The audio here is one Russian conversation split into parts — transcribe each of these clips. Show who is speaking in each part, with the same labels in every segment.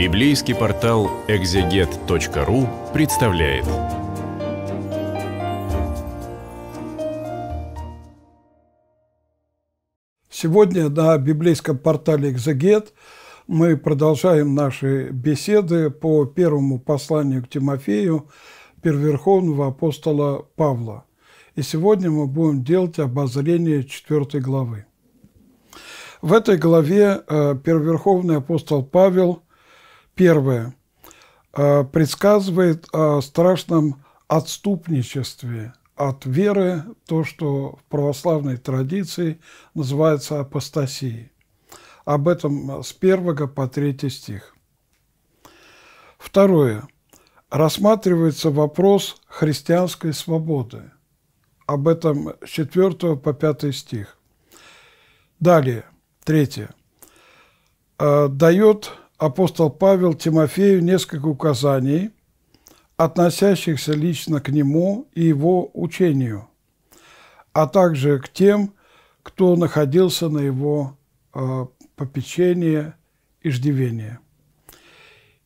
Speaker 1: Библейский портал экзегет.ру представляет. Сегодня на библейском портале «Экзегет» мы продолжаем наши беседы по первому посланию к Тимофею первоверховного апостола Павла. И сегодня мы будем делать обозрение 4 главы. В этой главе э, первоверховный апостол Павел – Первое. Э, предсказывает о страшном отступничестве от веры, то, что в православной традиции называется апостасией. Об этом э, с 1 по 3 стих. Второе. Рассматривается вопрос христианской свободы. Об этом э, с 4 по 5 стих. Далее, третье. Дает апостол Павел Тимофею несколько указаний, относящихся лично к нему и его учению, а также к тем, кто находился на его э, попечении иждивении.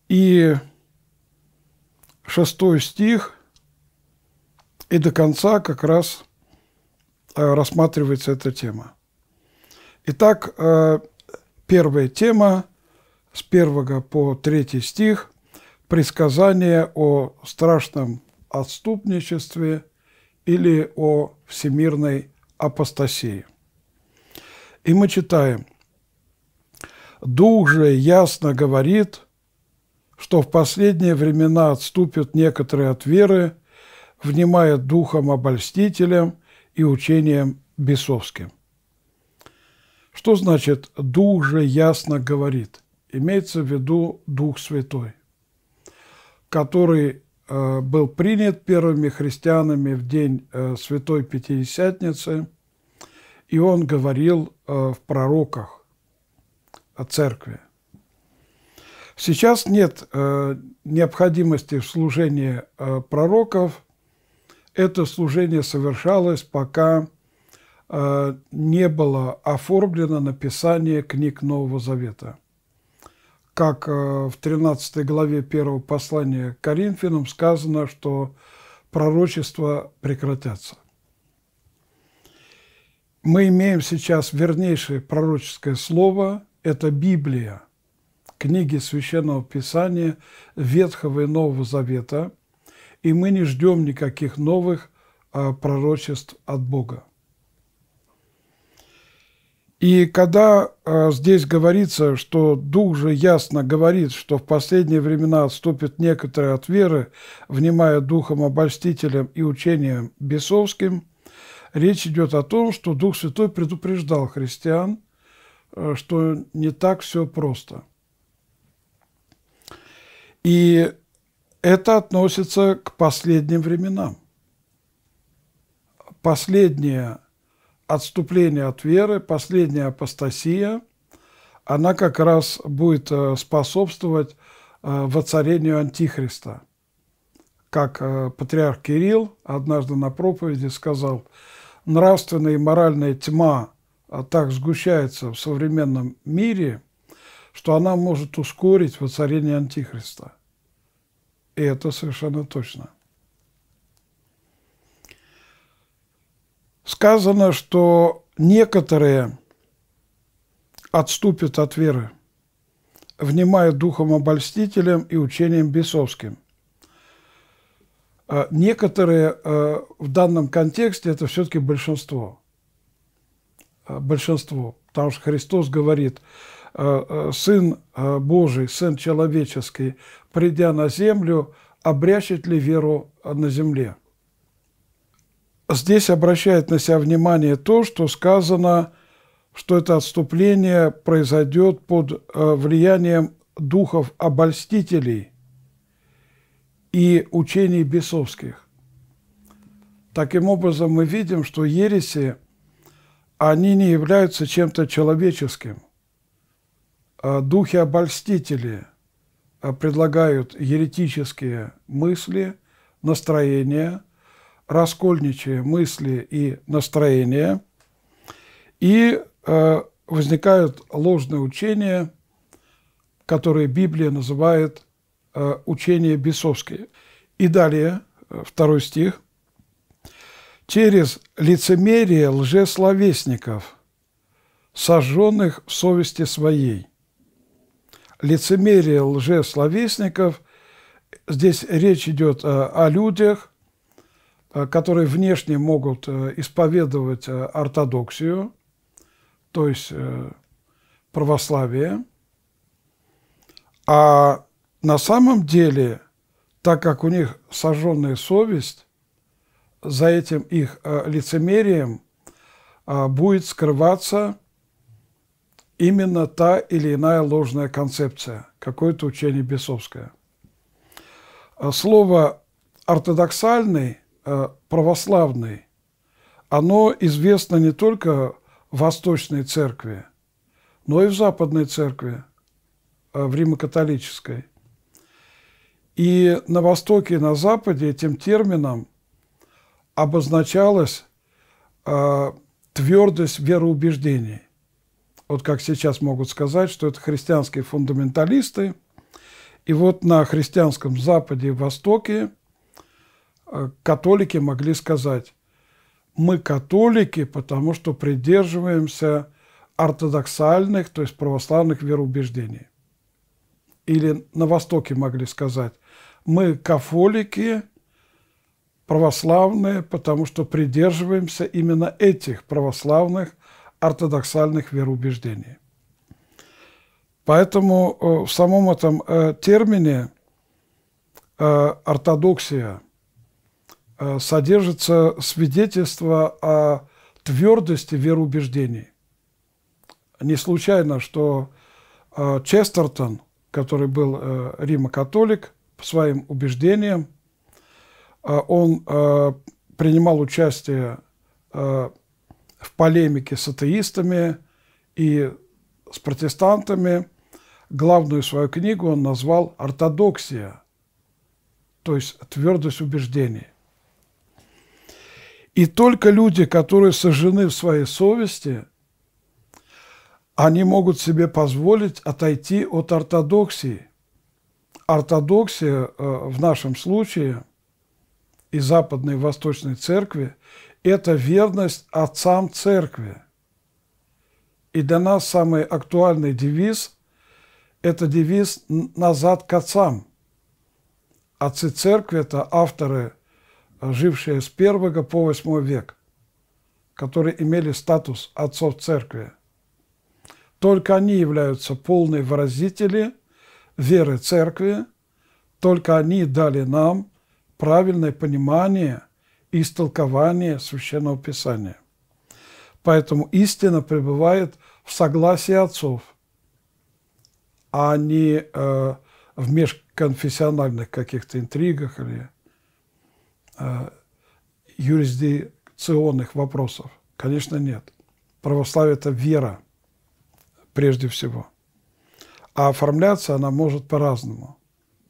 Speaker 1: И шестой стих и до конца как раз э, рассматривается эта тема. Итак, э, первая тема – с 1 по 3 стих предсказание о страшном отступничестве или о всемирной апостасии. И мы читаем. «Дух же ясно говорит, что в последние времена отступят некоторые от веры, внимая духом обольстителям и учением бесовским». Что значит «дух же ясно говорит»? имеется в виду Дух Святой, который э, был принят первыми христианами в день э, Святой Пятидесятницы, и он говорил э, в пророках о церкви. Сейчас нет необходимости в служении пророков. Это служение совершалось, пока не было оформлено написание книг Нового Завета – как э, в 13 главе первого послания Коринфянам сказано, что пророчества прекратятся. Мы имеем сейчас вернейшее пророческое слово – это Библия, книги Священного Писания Ветхого и Нового Завета, и мы не ждем никаких новых а, пророчеств от Бога. И когда э, здесь говорится, что Дух же ясно говорит, что в последние времена отступят некоторые от веры, внимая духом обольстителям и учением бесовским, речь идет о том, что Дух Святой предупреждал христиан, э, что не так все просто. И это относится к последним временам. Последние отступление от веры, последняя апостасия, она как раз будет э, способствовать э, воцарению Антихриста. Как э, патриарх Кирилл однажды на проповеди сказал, нравственная и моральная тьма так сгущается в современном мире, что она может ускорить воцарение Антихриста. И это совершенно точно. сказано, что некоторые отступят от веры, внимая духом обольстителям и учением бесовским. А, некоторые а, в данном контексте – это все-таки большинство. А, большинство. Потому что Христос говорит, Сын Божий, Сын человеческий, придя на землю, обрящет ли веру на земле – здесь обращает на себя внимание то, что сказано, что это отступление произойдет под э, влиянием духов обольстителей и учений бесовских. Таким образом, мы видим, что ереси, они не являются чем-то человеческим. А Духи-обольстители э, предлагают еретические мысли, настроения – раскольничие мысли и настроения, и э, возникают ложные учения, которые Библия называет э, учения бесовские. И далее, э, второй стих, «Через лицемерие лжесловесников, сожженных в совести своей». Лицемерие лжесловесников, здесь речь идет о, э, о людях, Э, которые внешне могут э, исповедовать э, ортодоксию, то есть православие, а на самом деле, так как у них сожженная совесть, за этим их лицемерием будет скрываться именно та или иная ложная концепция, какое-то учение бесовское. А слово «ортодоксальный» Э, православной, оно известно не только в Восточной Церкви, но и в Западной Церкви, э, в Римо-католической. И на Востоке и на Западе этим термином обозначалась э, твердость вероубеждений. Вот как сейчас могут сказать, что это христианские фундаменталисты. И вот на христианском Западе и Востоке – Э, католики могли сказать, мы католики, потому что придерживаемся ортодоксальных, то есть православных вероубеждений. Или на Востоке могли сказать, мы кафолики, православные, потому что придерживаемся именно этих православных ортодоксальных вероубеждений. Поэтому э, в самом этом э, термине ортодоксия – Э, содержится свидетельство о твердости вероубеждений. Не случайно, что э, Честертон, который был э, римо-католик, по своим убеждениям, он принимал участие в полемике с атеистами и с протестантами. Главную свою книгу он назвал «Ортодоксия», то есть «Твердость убеждений». И только люди, которые сожжены в своей совести, они могут себе позволить отойти от ортодоксии. Ортодоксия э, в нашем случае и Западной и Восточной Церкви – это верность отцам Церкви. И для нас самый актуальный девиз – это девиз «назад к отцам». Отцы Церкви – это авторы – Э, жившие с первого по восьмой век, которые имели статус отцов церкви. Только они являются полные выразители веры церкви, только они дали нам правильное понимание и истолкование Священного Писания. Поэтому истина пребывает в согласии отцов, а не э, в межконфессиональных каких-то интригах или Э, юрисдикционных вопросов? Конечно, нет. Православие – это вера прежде всего. А оформляться она может по-разному.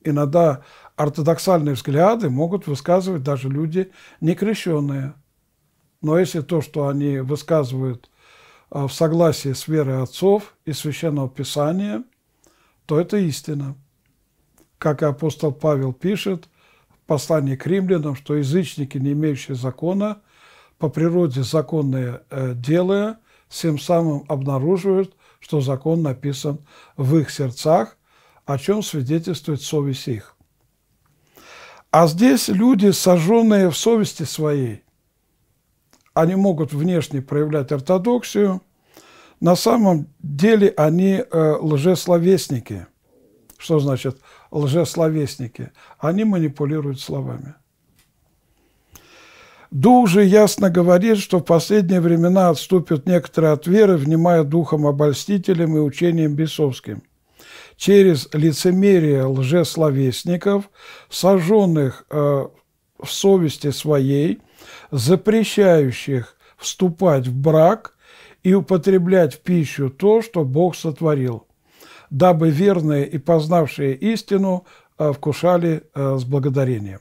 Speaker 1: Иногда ортодоксальные взгляды могут высказывать даже люди некрещенные. Но если то, что они высказывают э, в согласии с верой отцов и Священного Писания, то это истина. Как и апостол Павел пишет, послании к римлянам, что язычники, не имеющие закона, по природе законное э, делая, тем самым обнаруживают, что закон написан в их сердцах, о чем свидетельствует совесть их. А здесь люди, сожженные в совести своей, они могут внешне проявлять ортодоксию, на самом деле они э, лжесловесники. Что значит лжесловесники. Они манипулируют словами. Дух же ясно говорит, что в последние времена отступят некоторые от веры, внимая духом обольстителем и учением бесовским. Через лицемерие лжесловесников, сожженных э, в совести своей, запрещающих вступать в брак и употреблять в пищу то, что Бог сотворил дабы верные и познавшие истину э, вкушали э, с благодарением.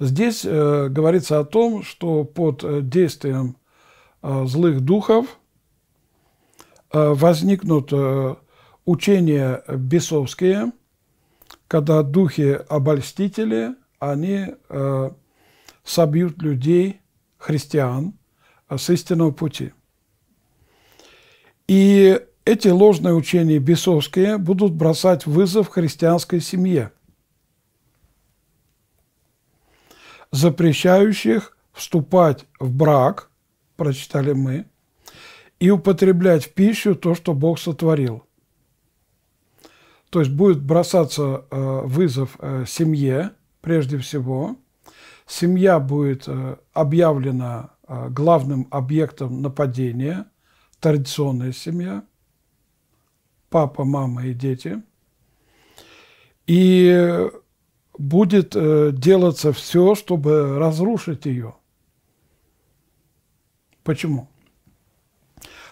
Speaker 1: Здесь э, говорится о том, что под действием злых духов возникнут учения бесовские, когда духи-обольстители, они собьют людей, христиан, с истинного пути. И эти ложные учения бесовские будут бросать вызов христианской семье, запрещающих вступать в брак, прочитали мы, и употреблять в пищу то, что Бог сотворил. То есть будет бросаться э, вызов э, семье прежде всего. Семья будет э, объявлена главным объектом нападения, традиционная семья – папа, мама и дети. И будет э, делаться все, чтобы разрушить ее. Почему?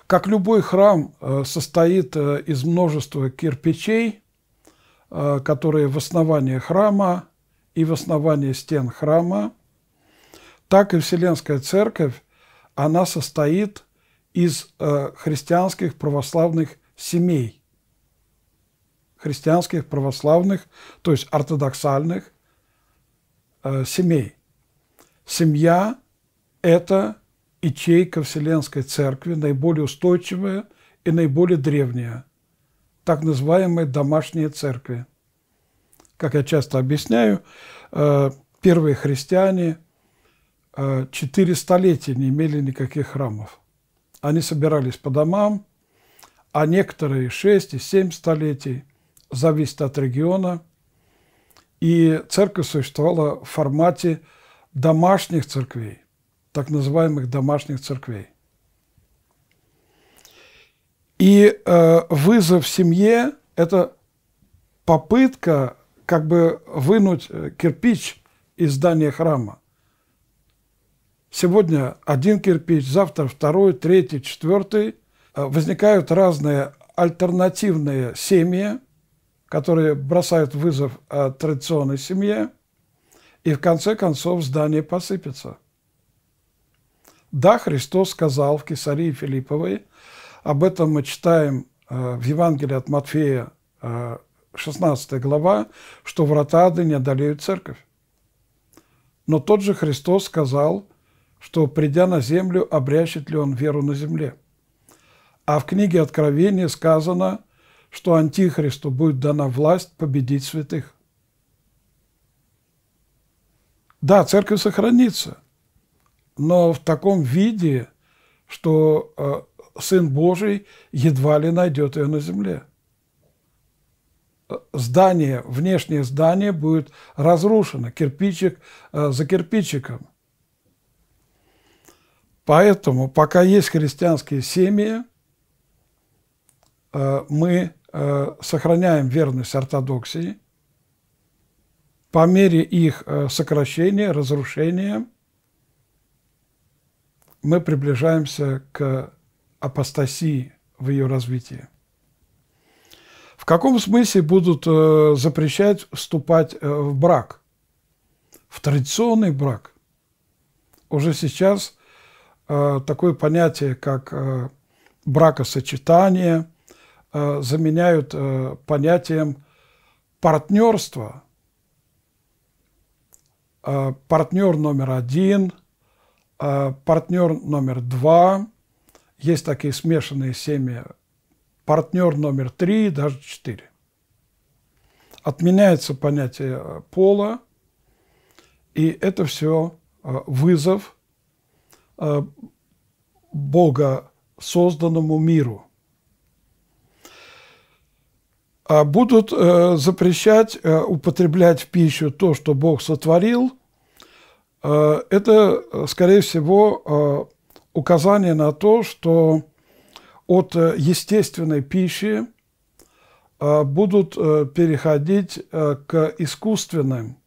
Speaker 1: Как любой храм э, состоит э, из множества кирпичей, которые в основании храма и в основании стен храма, так и Вселенская Церковь, она состоит из христианских православных семей христианских, православных, то есть ортодоксальных э, семей. Семья – это ячейка Вселенской Церкви, наиболее устойчивая и наиболее древняя, так называемые домашние церкви. Как я часто объясняю, э, первые христиане э, четыре столетия не имели никаких храмов. Они собирались по домам, а некоторые шесть и семь столетий – зависит от региона. И церковь существовала в формате домашних церквей, так называемых домашних церквей. И э, вызов семье – это попытка как бы вынуть э, кирпич из здания храма. Сегодня один кирпич, завтра второй, третий, четвертый. Э, возникают разные альтернативные семьи, которые бросают вызов э, традиционной семье, и в конце концов здание посыпется. Да, Христос сказал в Кесарии Филипповой, об этом мы читаем э, в Евангелии от Матфея, 16 э, глава, что врата ады не одолеют церковь. Но тот же Христос сказал, что, придя на землю, обрящет ли он веру на земле. А в книге Откровения сказано, что Антихристу будет дана власть победить святых. Да, церковь сохранится, но в таком виде, что э, Сын Божий едва ли найдет ее на земле. Здание, внешнее здание будет разрушено, кирпичик э, за кирпичиком. Поэтому, пока есть христианские семьи, э, мы Э, сохраняем верность ортодоксии по мере их э, сокращения, разрушения мы приближаемся к апостасии в ее развитии. В каком смысле будут э, запрещать вступать в брак? В традиционный брак. Уже сейчас такое понятие, как бракосочетание – Э, заменяют э, понятием партнерства. Э, партнер номер один, партнер номер два, есть такие смешанные семьи, партнер номер три даже четыре. Отменяется понятие пола, и это все вызов Бога созданному миру – а, будут э, запрещать э, употреблять в пищу то, что Бог сотворил, э, это, скорее всего, указание на то, что от естественной пищи будут переходить к искусственным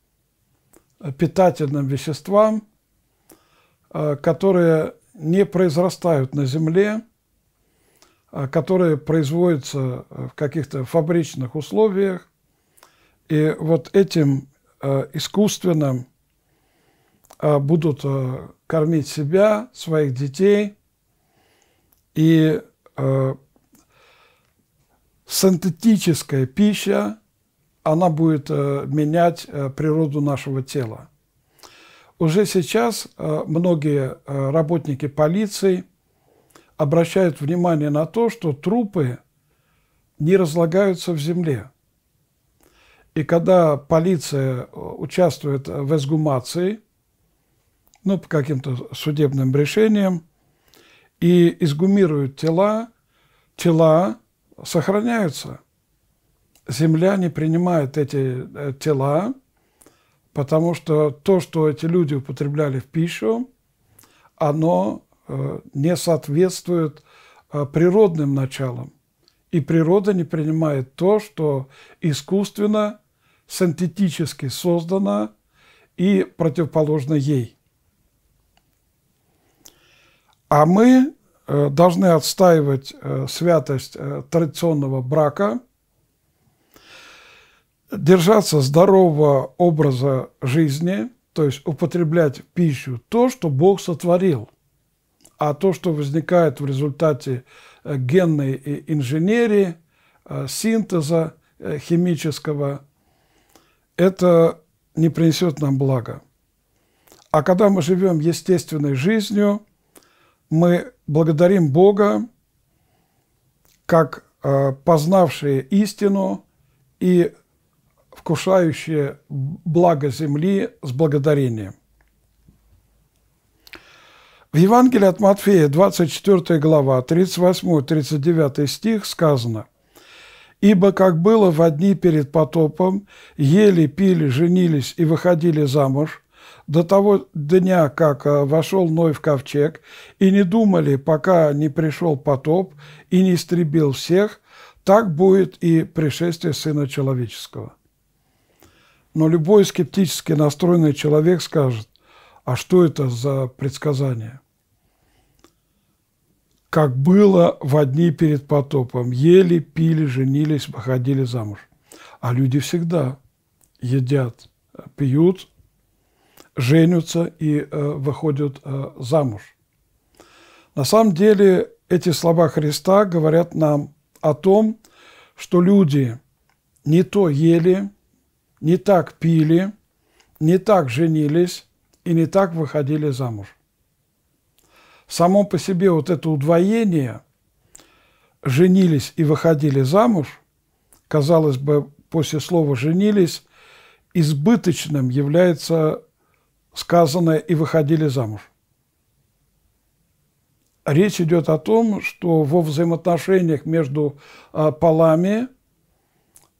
Speaker 1: питательным веществам, которые не произрастают на Земле а, которые производятся э, в каких-то фабричных условиях. И вот этим э, искусственным э, будут кормить себя, своих детей. И синтетическая пища, она будет менять природу нашего тела. Уже сейчас многие работники полиции – обращают внимание на то, что трупы не разлагаются в земле. И когда полиция э, участвует в эксгумации, ну, по каким-то судебным решениям, и изгумируют тела, тела сохраняются. Земля не принимает эти э, тела, потому что то, что эти люди употребляли в пищу, оно Э, не соответствует э, природным началам. И природа не принимает то, что искусственно, синтетически создано и противоположно ей. А мы э, должны отстаивать святость традиционного брака, держаться здорового образа жизни, то есть употреблять пищу то, что Бог сотворил – а то, что возникает в результате э, генной э, инженерии, э, синтеза химического, это не принесет нам блага. А когда мы живем естественной жизнью, мы благодарим Бога, как познавшие истину и вкушающие благо земли с благодарением. В Евангелии от Матфея, 24 глава, 38-39 стих сказано «Ибо как было в одни перед потопом, ели, пили, женились и выходили замуж, до того дня, как э, вошел Ной в ковчег, и не думали, пока не пришел потоп и не истребил всех, так будет и пришествие Сына Человеческого». Но любой скептически настроенный человек скажет, а что это за предсказание? Как было в одни перед потопом. Ели, пили, женились, выходили замуж. А люди всегда едят, пьют, женятся и э, выходят э, замуж. На самом деле эти слова Христа говорят нам о том, что люди не то ели, не так пили, не так женились, и не так выходили замуж. Само по себе вот это удвоение «женились и выходили замуж», казалось бы, после слова «женились» избыточным является сказанное «и выходили замуж». Речь идет о том, что во взаимоотношениях между а, полами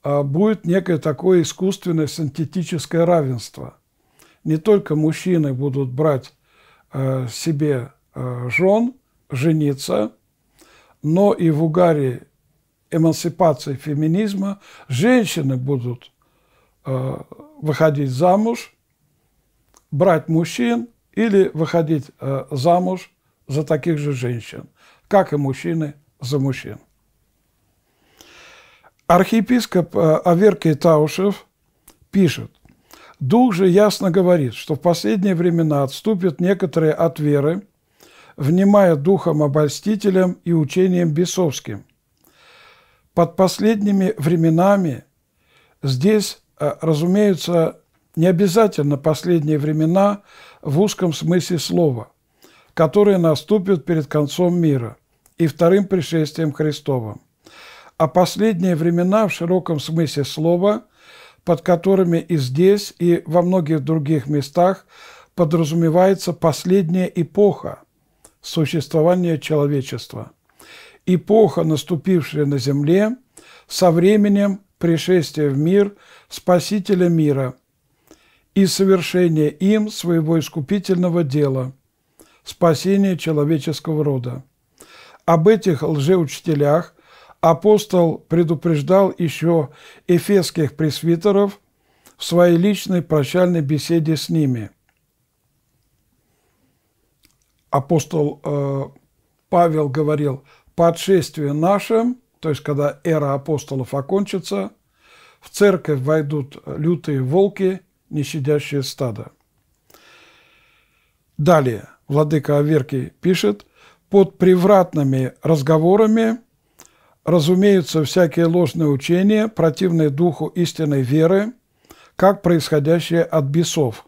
Speaker 1: а, будет некое такое искусственное синтетическое равенство – не только мужчины будут брать э, себе э, жен, жениться, но и в угаре эмансипации феминизма женщины будут э, выходить замуж, брать мужчин или выходить замуж за таких же женщин, как и мужчины за мужчин. Архиепископ Аверкий Таушев пишет, Дух же ясно говорит, что в последние времена отступят некоторые от веры, внимая духом обольстителям и учением бесовским. Под последними временами здесь, э, разумеется, не обязательно последние времена в узком смысле слова, которые наступят перед концом мира и вторым пришествием Христовым. А последние времена в широком смысле слова – под которыми и здесь, и во многих других местах подразумевается последняя эпоха существования человечества. Эпоха, наступившая на Земле со временем пришествия в мир Спасителя мира и совершения им своего искупительного дела – спасения человеческого рода. Об этих лжеучителях апостол предупреждал еще эфесских пресвитеров в своей личной прощальной беседе с ними. Апостол э, Павел говорил, по отшествию нашим, то есть когда эра апостолов окончится, в церковь войдут лютые волки, не щадящие стадо. Далее, владыка Аверки пишет, под превратными разговорами – разумеются всякие ложные учения, противные духу истинной веры, как происходящие от бесов.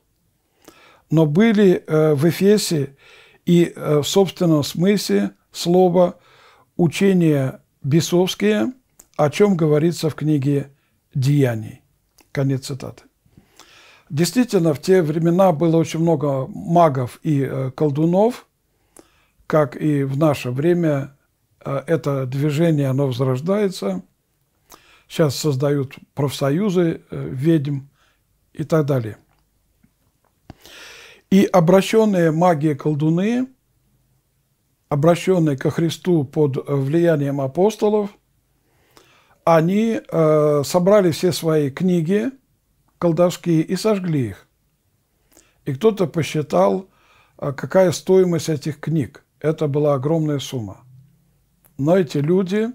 Speaker 1: Но были э, в Эфесе и э, в собственном смысле слова «учения бесовские», о чем говорится в книге «Деяний». Конец цитаты. Действительно, в те времена было очень много магов и э, колдунов, как и в наше время Э, это движение, оно возрождается. Сейчас создают профсоюзы э, ведьм и так далее. И обращенные магии колдуны, обращенные ко Христу под влиянием апостолов, они э, собрали все свои книги колдовские и сожгли их. И кто-то посчитал, какая стоимость этих книг. Это была огромная сумма но эти люди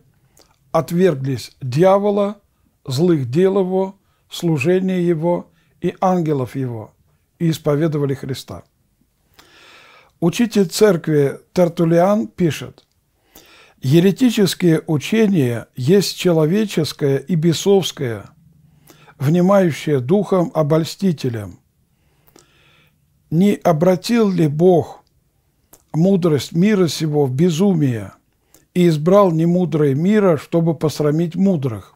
Speaker 1: отверглись дьявола, злых дел его, служения его и ангелов его, и исповедовали Христа. Учитель церкви Тертулиан пишет, «Еретические учения есть человеческое и бесовское, внимающее духом обольстителям. Не обратил ли Бог мудрость мира сего в безумие, и избрал немудрое мира, чтобы посрамить мудрых».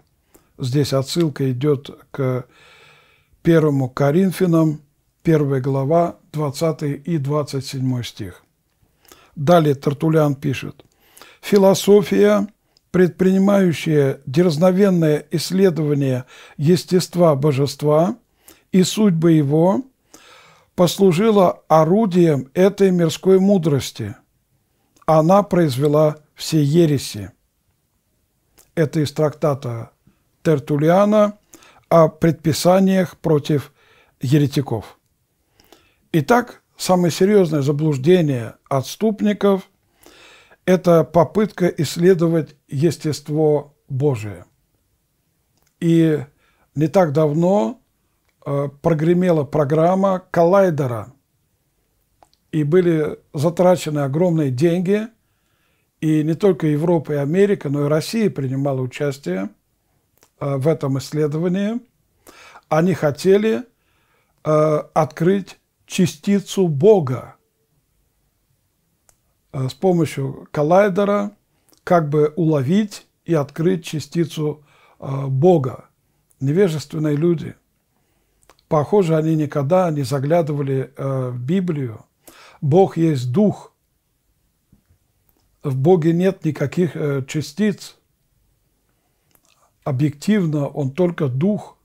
Speaker 1: Здесь отсылка идет к первому Коринфянам, 1 глава, 20 и 27 стих. Далее Тартулян пишет. «Философия, предпринимающая дерзновенное исследование естества божества и судьбы его, послужила орудием этой мирской мудрости. Она произвела все ереси. Это из трактата Тертулиана о предписаниях против еретиков. Итак, самое серьезное заблуждение отступников – это попытка исследовать естество Божие. И не так давно э, прогремела программа коллайдера, и были затрачены огромные деньги – и не только Европа и Америка, но и Россия принимала участие а, в этом исследовании. Они хотели а, открыть частицу Бога а, с помощью коллайдера, как бы уловить и открыть частицу Бога. Невежественные люди. Похоже, они никогда не заглядывали в Библию. Бог есть Дух, в Боге нет никаких э, частиц. Объективно Он только Дух.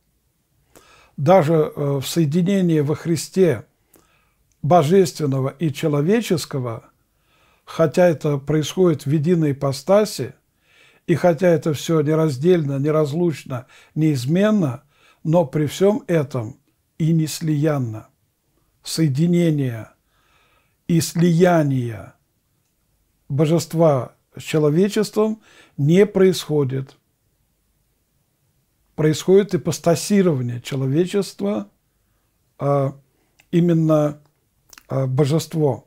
Speaker 1: Даже э, в соединении во Христе божественного и человеческого, хотя это происходит в единой ипостаси, и хотя это все нераздельно, неразлучно, неизменно, но при всем этом и неслиянно. Соединение и слияние – божества с человечеством не происходит. Происходит ипостасирование человечества, а именно а, божество,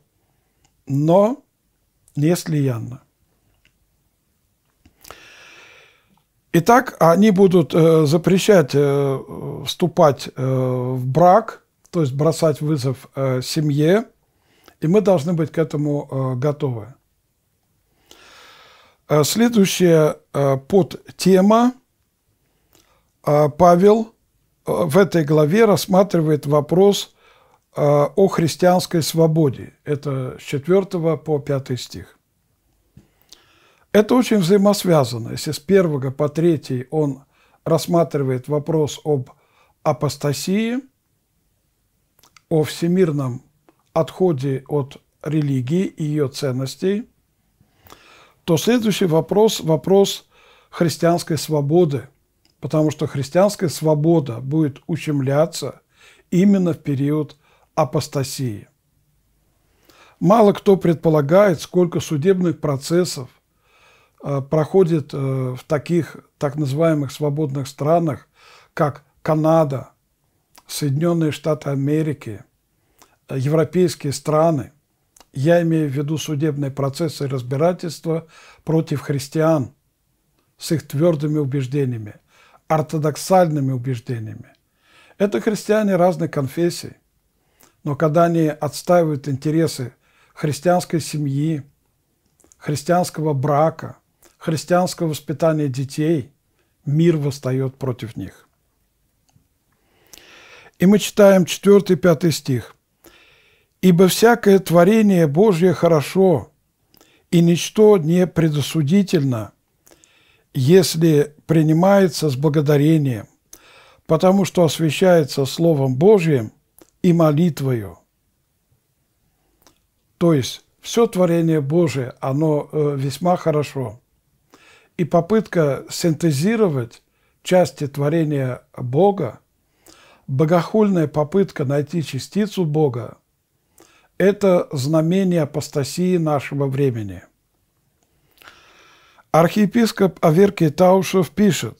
Speaker 1: но не слиянно. Итак, они будут э, запрещать э, вступать э, в брак, то есть бросать вызов э, семье, и мы должны быть к этому э, готовы. А следующая а, подтема. А, Павел в этой главе рассматривает вопрос о христианской свободе. Это с 4 по 5 стих. Это очень взаимосвязано. Если с 1 по 3 он рассматривает вопрос об апостасии, о всемирном отходе от религии и ее ценностей – то следующий вопрос – вопрос христианской свободы, потому что христианская свобода будет ущемляться именно в период апостасии. Мало кто предполагает, сколько судебных процессов э, проходит э, в таких так называемых свободных странах, как Канада, Соединенные Штаты Америки, э, европейские страны – я имею в виду судебные процессы и разбирательства против христиан с их твердыми убеждениями, ортодоксальными убеждениями. Это христиане разных конфессий, но когда они отстаивают интересы христианской семьи, христианского брака, христианского воспитания детей, мир восстает против них. И мы читаем 4-5 стих. Ибо всякое творение Божье хорошо, и ничто не предосудительно, если принимается с благодарением, потому что освящается Словом Божьим и молитвою. То есть все творение Божие, оно э, весьма хорошо. И попытка синтезировать части творения Бога, богохульная попытка найти частицу Бога, это знамение апостасии нашего времени. Архиепископ Аверкий Таушев пишет,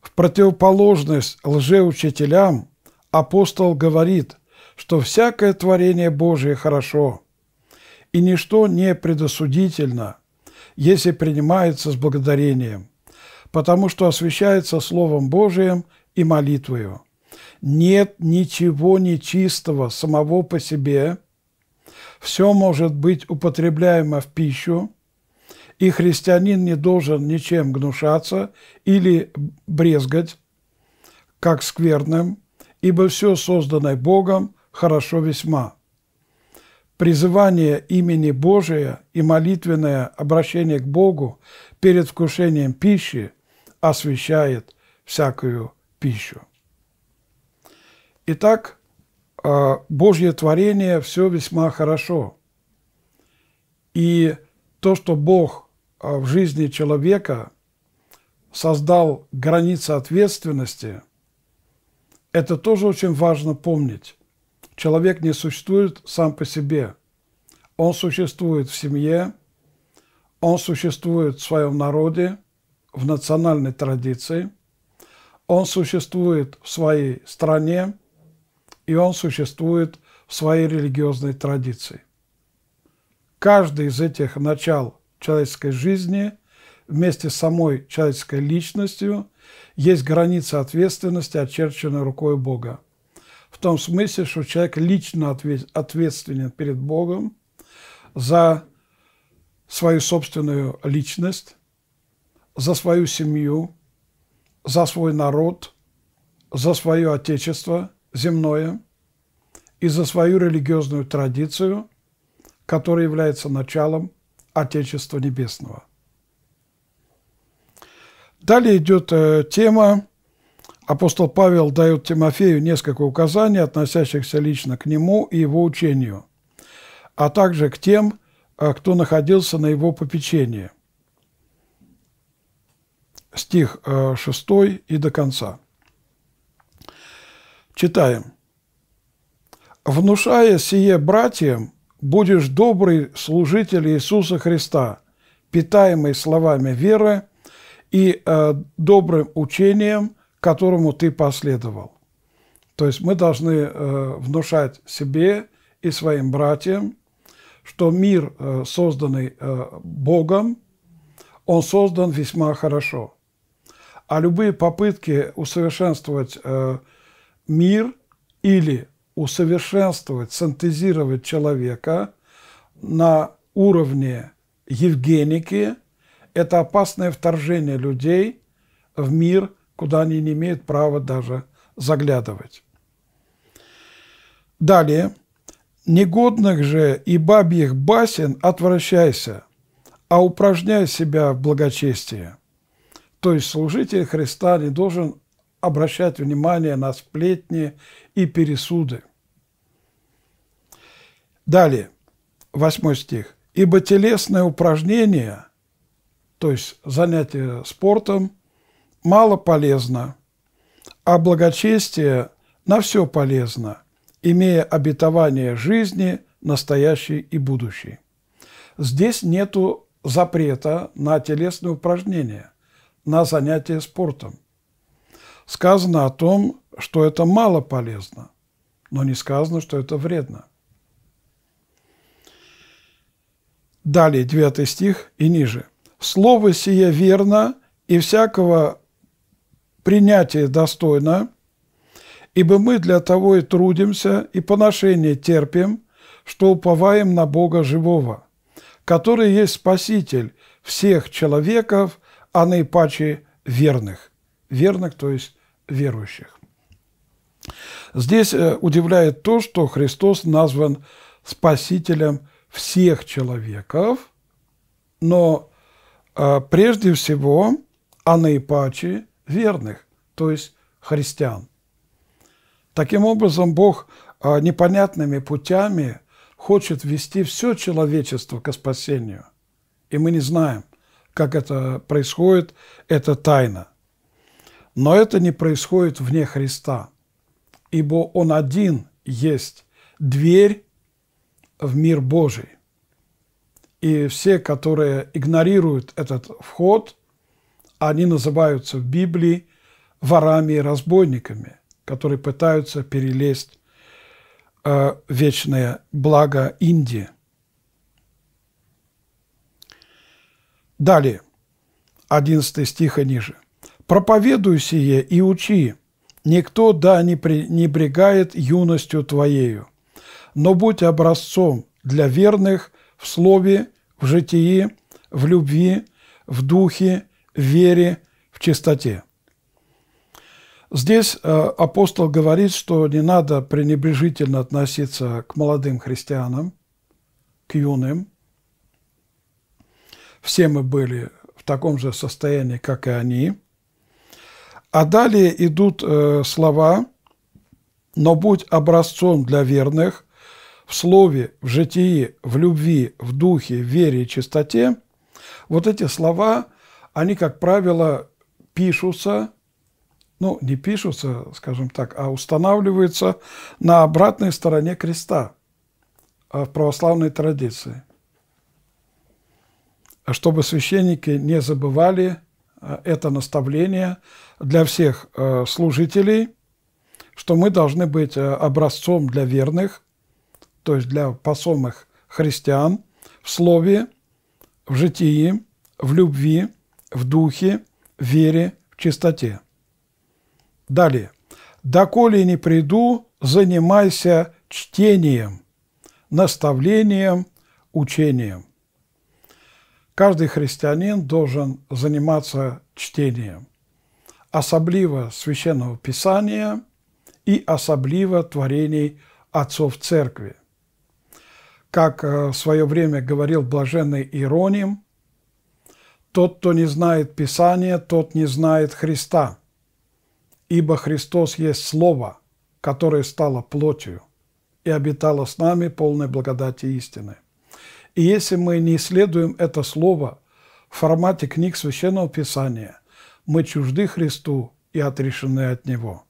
Speaker 1: в противоположность лжеучителям апостол говорит, что всякое творение Божие хорошо, и ничто не предосудительно, если принимается с благодарением, потому что освящается Словом Божиим и молитвою. Нет ничего нечистого самого по себе – все может быть употребляемо в пищу, и христианин не должен ничем гнушаться или брезгать, как скверным, ибо все созданное Богом хорошо весьма. Призывание имени Божия и молитвенное обращение к Богу перед вкушением пищи освящает всякую пищу. Итак, а, Божье творение все весьма хорошо. И то, что Бог а, в жизни человека создал границы ответственности, это тоже очень важно помнить. Человек не существует сам по себе. Он существует в семье, он существует в своем народе, в национальной традиции, он существует в своей стране – и он существует в своей религиозной традиции. Каждый из этих начал человеческой жизни вместе с самой человеческой личностью есть граница ответственности, очерченная рукой Бога. В том смысле, что человек лично ответственен перед Богом за свою собственную личность, за свою семью, за свой народ, за свое отечество – земное и за свою религиозную традицию, которая является началом Отечества Небесного. Далее идет э, тема Апостол Павел дает Тимофею несколько указаний, относящихся лично к нему и его учению, а также к тем, э, кто находился на его попечении. Стих 6 э, и до конца. Читаем. «Внушая сие братьям, будешь добрый служитель Иисуса Христа, питаемый словами веры и э, добрым учением, которому ты последовал». То есть мы должны э, внушать себе и своим братьям, что мир, э, созданный э, Богом, он создан весьма хорошо. А любые попытки усовершенствовать э, мир или усовершенствовать, синтезировать человека на уровне евгеники – это опасное вторжение людей в мир, куда они не имеют права даже заглядывать. Далее. «Негодных же и бабьих басен отвращайся, а упражняй себя в благочестии». То есть служитель Христа не должен обращать внимание на сплетни и пересуды. Далее, восьмой стих. «Ибо телесное упражнение, то есть занятие спортом, мало полезно, а благочестие на все полезно, имея обетование жизни, настоящей и будущей». Здесь нету запрета на телесные упражнения, на занятия спортом сказано о том, что это мало полезно, но не сказано, что это вредно. Далее, 9 стих и ниже. «Слово сие верно, и всякого принятия достойно, ибо мы для того и трудимся, и поношение терпим, что уповаем на Бога живого, который есть Спаситель всех человеков, а наипаче верных». Верных, то есть верующих. Здесь э, удивляет то, что Христос назван спасителем всех человеков, но э, прежде всего, а наипаче верных, то есть христиан. Таким образом, Бог э, непонятными путями хочет вести все человечество к спасению. И мы не знаем, как это происходит, это тайна – но это не происходит вне Христа, ибо Он один есть дверь в мир Божий. И все, которые игнорируют этот вход, они называются в Библии ворами и разбойниками, которые пытаются перелезть э, вечное благо Индии. Далее, 11 стиха ниже проповедуй сие и учи, никто да не пренебрегает юностью твоею, но будь образцом для верных в слове, в житии, в любви, в духе, в вере, в чистоте. Здесь э, апостол говорит, что не надо пренебрежительно относиться к молодым христианам, к юным. Все мы были в таком же состоянии, как и они – а далее идут э, слова «но будь образцом для верных» в слове, в житии, в любви, в духе, в вере и чистоте. Вот эти слова, они, как правило, пишутся, ну, не пишутся, скажем так, а устанавливаются на обратной стороне креста а в православной традиции, чтобы священники не забывали – Э, это наставление для всех э, служителей, что мы должны быть э, образцом для верных, то есть для посомых христиан в слове, в житии, в любви, в духе, в вере, в чистоте. Далее. «Доколе не приду, занимайся чтением, наставлением, учением». Каждый христианин должен заниматься чтением, особливо Священного Писания и особливо творений отцов Церкви. Как э, в свое время говорил блаженный Иероним, «Тот, кто не знает Писания, тот не знает Христа, ибо Христос есть Слово, которое стало плотью и обитало с нами полной благодати истины». И если мы не исследуем это слово в формате книг Священного Писания, мы чужды Христу и отрешены от Него.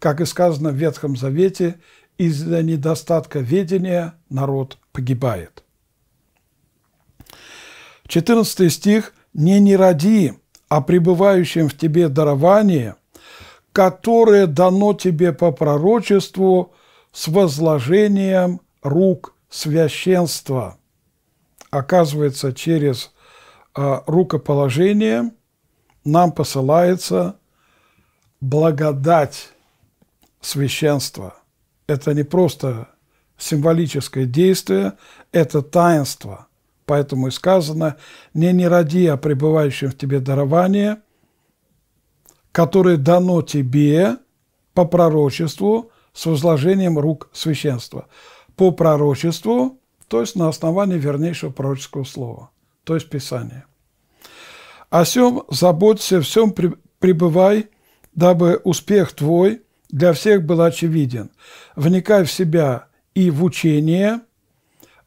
Speaker 1: Как и сказано в Ветхом Завете, из-за недостатка ведения народ погибает. 14 стих «Не не ради, а пребывающем в тебе дарование, которое дано тебе по пророчеству с возложением рук священства» оказывается, через а, рукоположение нам посылается благодать священства. Это не просто символическое действие, это таинство. Поэтому и сказано, не не ради а пребывающем в тебе дарование, которое дано тебе по пророчеству с возложением рук священства. По пророчеству то есть на основании вернейшего пророческого слова, то есть Писания. О всем заботься, всем пребывай, дабы успех твой для всех был очевиден. Вникай в себя и в учение,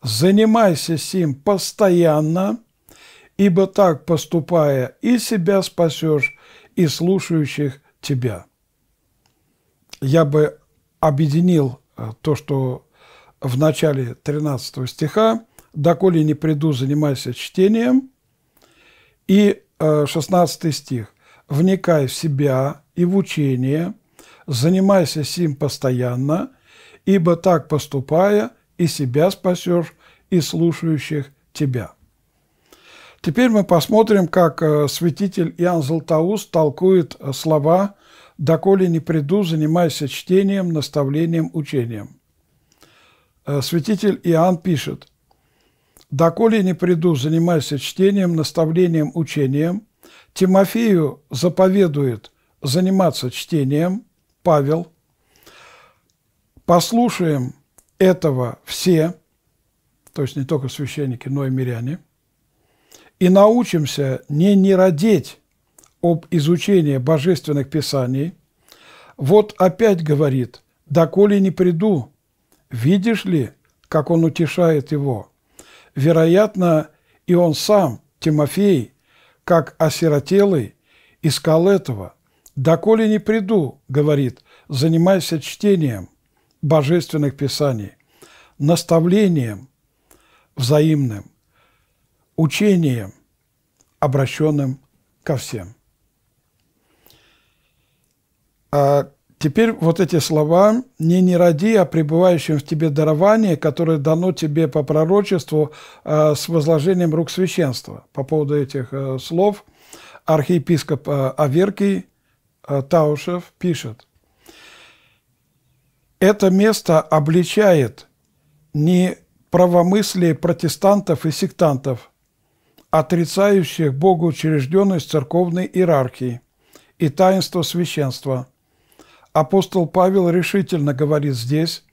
Speaker 1: занимайся сим постоянно, ибо так поступая и себя спасешь, и слушающих тебя. Я бы объединил э, то, что в начале 13 стиха «Доколе не приду, занимайся чтением». И 16 э, стих «Вникай в себя и в учение, занимайся сим постоянно, ибо так поступая и себя спасешь, и слушающих тебя». Теперь мы посмотрим, как э, святитель Иоанн Златоуст толкует э, слова «Доколе не приду, занимайся чтением, наставлением, учением». Э, святитель Иоанн пишет, «Доколе не приду, занимайся чтением, наставлением, учением. Тимофею заповедует заниматься чтением, Павел. Послушаем этого все, то есть не только священники, но и миряне, и научимся не нерадеть об изучении божественных писаний. Вот опять говорит, доколе не приду, Видишь ли, как он утешает его? Вероятно, и он сам, Тимофей, как осиротелый, искал этого. «Доколе не приду», — говорит, — «занимайся чтением божественных писаний, наставлением взаимным, учением, обращенным ко всем». А Теперь вот эти слова «не не ради, а пребывающим в тебе дарование, которое дано тебе по пророчеству э, с возложением рук священства». По поводу этих э, слов архиепископ э, Аверкий э, Таушев пишет. «Это место обличает не правомыслие протестантов и сектантов, отрицающих Богу учрежденность церковной иерархии и таинство священства» Апостол Павел решительно говорит здесь,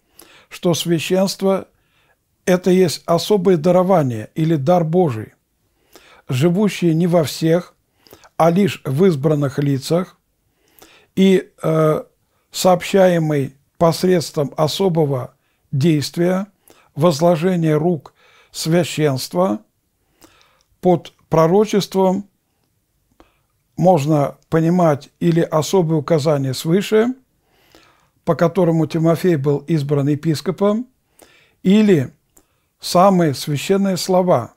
Speaker 1: что священство – это есть особое дарование или дар Божий, живущий не во всех, а лишь в избранных лицах и э, сообщаемый посредством особого действия, возложения рук священства под пророчеством – можно понимать или особые указания свыше, по которому Тимофей был избран епископом, или самые священные слова,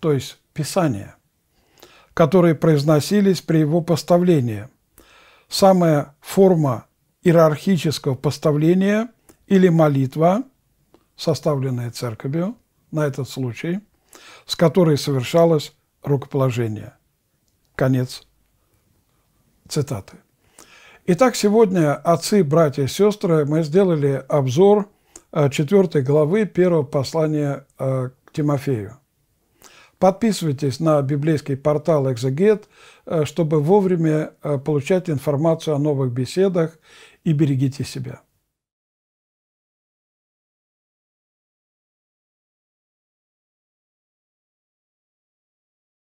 Speaker 1: то есть Писание, которые произносились при его поставлении. Самая форма иерархического поставления или молитва, составленная церковью на этот случай, с которой совершалось рукоположение. Конец цитаты. Итак, сегодня отцы, братья и сестры, мы сделали обзор 4 э, главы первого послания э, к Тимофею. Подписывайтесь на библейский портал «Экзегет», э, чтобы вовремя получать информацию о новых беседах и берегите себя.